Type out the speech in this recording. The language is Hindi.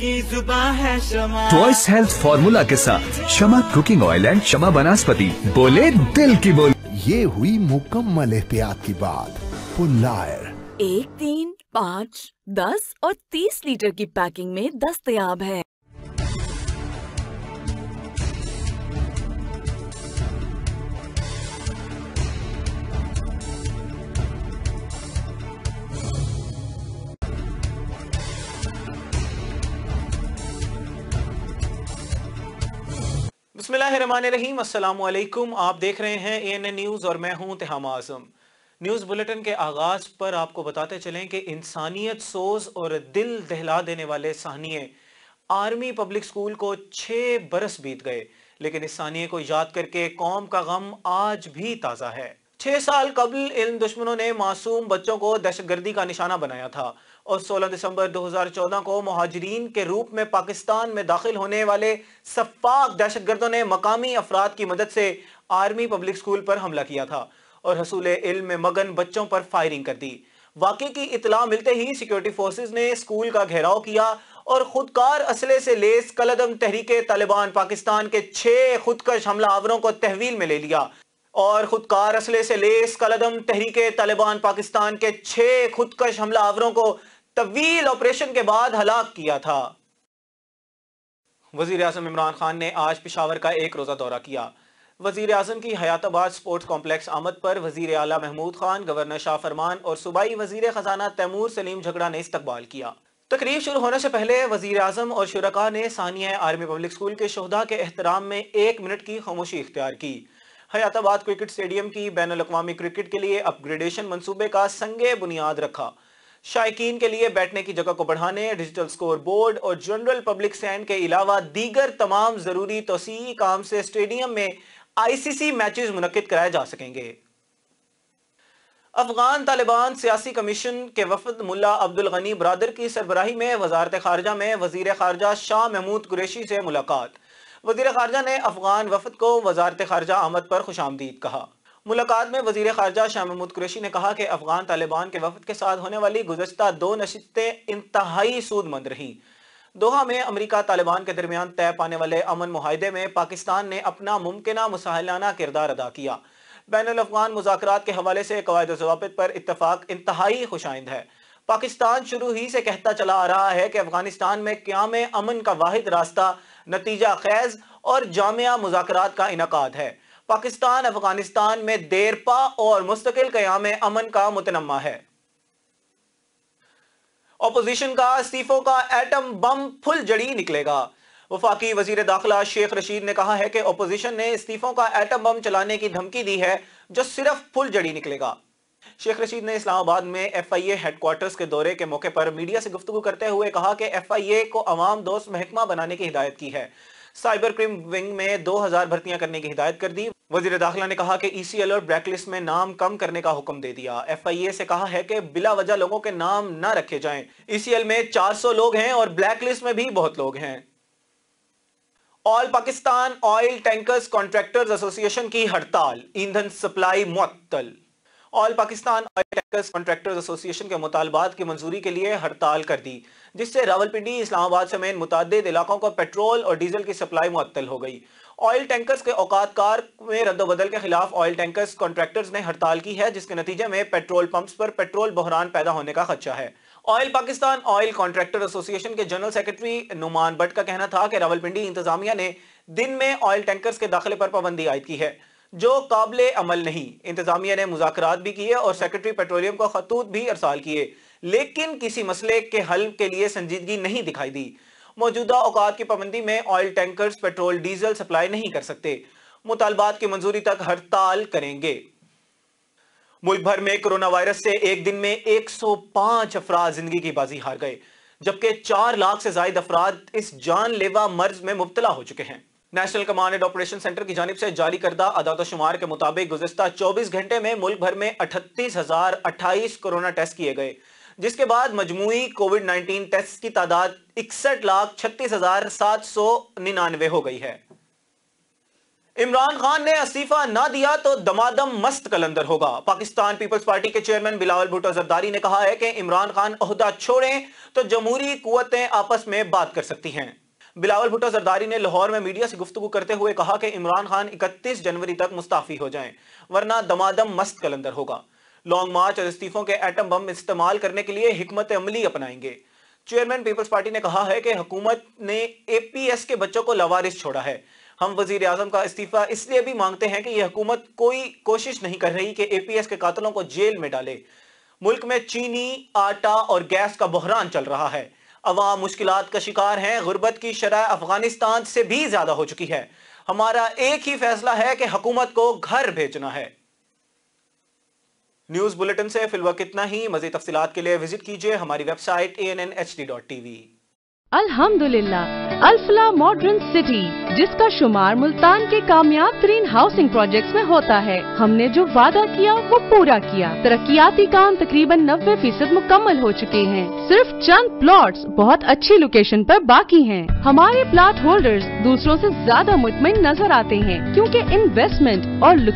की है शमा चॉइस हेल्थ फार्मूला के साथ Shama cooking oil and Shama Vanaspati बोले दिल की बोल ये हुई मुकम्मल एहतियात की बात पुल्लायर एक तीन पाँच दस और तीस लीटर की पैकिंग में दस्तयाब है बसमीम आप देख रहे हैं ए एन एन न्यूज़ और मैं हूं तहम आजम न्यूज़ बुलेटिन के आगाज़ पर आपको बताते चलें कि इंसानियत सोज और दिल दहला देने वाले सानिए आर्मी पब्लिक स्कूल को छः बरस बीत गए लेकिन इस सानिए को याद करके कौम का गम आज भी ताज़ा है छह साल कबल इन दुश्मनों ने मासूम बच्चों को दहशतगर्दी का निशाना बनाया था और 16 दिसंबर 2014 को महाजरीन के रूप में पाकिस्तान में दाखिल होने वाले सफाक दहशतगर्दों ने मकामी अफराद की मदद से आर्मी पब्लिक स्कूल पर हमला किया था और हसूल इल्म में मगन बच्चों पर फायरिंग कर दी वाकई की इतला मिलते ही सिक्योरिटी फोर्सेज ने स्कूल का घेराव किया और खुदकार असले से लेस कलदम तहरीके तालिबान पाकिस्तान के छह खुदकश हमलावरों को तहवील में ले लिया और खुदकार असले से लेस कलदम तहरीक तालिबान पाकिस्तान के छह खुदकश हमलावरों को तवील ऑपरेशन के बाद हलाक किया था वजीर अजम इमरान खान ने आज पिशावर का एक रोज़ा दौरा किया वजीर अजम की हयातबाद स्पोर्ट्स कॉम्प्लेक्स आमद पर वजीर अला महमूद खान गवर्नर शाह फरमान और सूबाई वजीर खजाना तैमूर सलीम झगड़ा ने इस्तकबाल किया तकरीब शुरू होने से पहले वजीर अजम और शुरा ने सानिया आर्मी पब्लिक स्कूल के शहदा के एहतराम में एक मिनट की खामोशी इख्तियार की हयाताबाद क्रिकेट स्टेडियम की बैन अवी क्रिकेट के लिए अपग्रेडेशन मनसूबे का संगे बुनियाद रखा शायकीन के लिए बैठने की जगह को बढ़ाने डिजिटल स्कोर बोर्ड और जनरल पब्लिक सैंड के अलावा दीगर तमाम जरूरी तोसी काम से स्टेडियम में आईसीसी मैचेस मुनद कराए जा सकेंगे अफगान तालिबान सियासी कमीशन के वफद मुला अब्दुल गनी बरदर की सरबराही में वजारत खारजा में वजीर खारजा शाह महमूद कुरेशी से मुलाकात वजीर खारजा ने अफगान वफद को वजारत खारजा आमद पर खुश आमदीद कहा मुलाकात में वजीर खारजा शाह महमूद कुरैशी ने कहा कि अफगान तालिबान के वफद के साथ होने वाली गुजशत दो नशस्तें इंतहाई सूदमंद रहीं दोहा में अमरीका तालिबान के दरमियान तय पाने वाले अमन माहदे में पाकिस्तान ने अपना मुमकिन मुसाहलाना किरदार अदा किया बैन अफगान मुजाकर के हवाले से कवायद जवाबित पर इतफाक इंतहाई खुशाइंद है पाकिस्तान शुरू ही से कहता चला आ रहा है कि अफगानिस्तान में क्याम अमन का वाद रास्ता नतीजा खैज और जामिया मुजात का इनका है पाकिस्तान अफगानिस्तान में देरपा और मुस्तकिल क्याम अमन का मुतनमा है अपोजिशन का इस्तीफों का एटम बम फुल जड़ी निकलेगा वफाकी वजीर दाखिला शेख रशीद ने कहा है कि अपोजिशन ने इस्तीफों का एटम बम चलाने की धमकी दी है जो सिर्फ फुल जड़ी निकलेगा शेख रशीद ने इस्लामाबाद में एफ आई ए हेडक्वार्टर्स के दौरे के मौके पर मीडिया से गुफ्तु करते हुए कहा कि एफ आई ए को अवाम दोस्त महकमा बनाने की हिदायत की है साइबर क्राइम विंग में 2000 भर्तियां करने की हिदायत कर दी वजीर दाखिला ने कहा कि ईसीएल और ब्लैकलिस्ट में नाम कम करने का हुक्म दे दिया एफआईए से कहा है कि बिला वजह लोगों के नाम ना रखे जाएं ईसीएल e में सौ लोग हैं और ब्लैकलिस्ट में भी बहुत लोग हैं all Pakistan oil tankers contractors association की हड़ताल ईंधन सप्लाई मुत्तल ऑल पाकिस्तान कॉन्ट्रैक्टर्स एसोसिएशन के मुतालबात की मंजूरी के लिए हड़ताल कर दी जिससे रावलपिंडी इस्लामाबाद समेत मुतद इलाकों को पेट्रोल और डीजल की सप्लाई मुअत्तल हो गई ऑयल टैंकर्स के औकात कार में रद्दबदल के खिलाफ ऑयल टैंकर्स कॉन्ट्रैक्टर्स ने हड़ताल की है जिसके नतीजे में पेट्रोल पंप्स पर पेट्रोल बहरान पैदा होने का खदशा है oil Pakistan oil contractor association के जनरल सेक्रेटरी नुमान भट्ट का कहना था कि रावलपिंडी इंतजामिया ने दिन में ऑयल टैंकर्स के दाखिले पर पाबंदी आयद की है जो काबिल अमल नहीं इंतजामिया ने मुजाकर भी किए और सेक्रेटरी पेट्रोलियम को खतूत भी अरसाल किए लेकिन किसी मसले के हल के लिए संजीदगी नहीं दिखाई दी मौजूदा औकात की पाबंदी में oil tanker petrol diesel supply नहीं कर सकते मुतालबात की मंजूरी तक हड़ताल करेंगे मुल्क भर में कोरोना वायरस से एक दिन में 105 अफराद जिंदगी की बाजी हार गए जबकि 4 लाख से जायद अफराद इस जानलेवा मर्ज में मुबतला हो चुके हैं national command and operation centre की जानब से जारी करदा अदात शुमार के मुताबिक गुजशत चौबीस घंटे में मुल्क भर में अठतीस हजार अट्ठाईस कोरोना टेस्ट किए गए जिसके बाद मजमू कोविड नाइनटीन टेस्ट की तादाद इकसठ लाख छत्तीस हजार सात सौ निन्यानवे हो गई है इमरान खान ने इस्तीफा ना दिया तो दमादम मस्त कलंदर होगा पाकिस्तान पीपल्स पार्टी के चेयरमैन बिलावल भुट्टो जरदारी ने कहा है कि इमरान खान अहदा छोड़ें तो जमहूरी कुतें आपस में बात कर सकती हैं बिलावल भुट्टो जरदारी ने लाहौर में मीडिया से गुफ्तु करते हुए कहा कि इमरान खान इकतीस जनवरी तक मुस्ताफी हो जाए वरना दमादम मस्त कलंदर होगा लॉन्ग मार्च और इस्तीफों के एटम बम इस्तेमाल करने के लिए हमत अमली अपनाएंगे चेयरमैन पीपल्स पार्टी ने कहा है कि हुकूमत ने एपीएस के बच्चों को लवारिस छोड़ा है हम वजीर आजम का इस्तीफा इसलिए भी मांगते हैं कि यह हुकूमत कोई कोशिश नहीं कर रही कि एपीएस के कातलों को जेल में डाले मुल्क में चीनी आटा और गैस का बहरान चल रहा है अवाम मुश्किल का शिकार हैं गुर्बत की शराह अफगानिस्तान से भी ज़्यादा हो चुकी है हमारा एक ही फैसला है कि हुकूमत को घर भेजना है न्यूज़ बुलेटिन से फिलवक इतना ही मजीद तफसीत के लिए विजिट कीजिए हमारी website A N N H D dot T V अलहमदुल्ला अल्फला मॉडर्न सिटी जिसका शुमार मुल्तान के कामयाब तरीन हाउसिंग प्रोजेक्ट्स में होता है हमने जो वादा किया वो पूरा किया तरक्याती काम तकरीबन नब्बे फीसद मुकम्मल हो चुके हैं सिर्फ चंद प्लॉट्स बहुत अच्छी लोकेशन पर बाकी हैं। हमारे प्लाट होल्डर्स दूसरों से ज्यादा मुतमिन नजर आते हैं क्योंकि इन्वेस्टमेंट और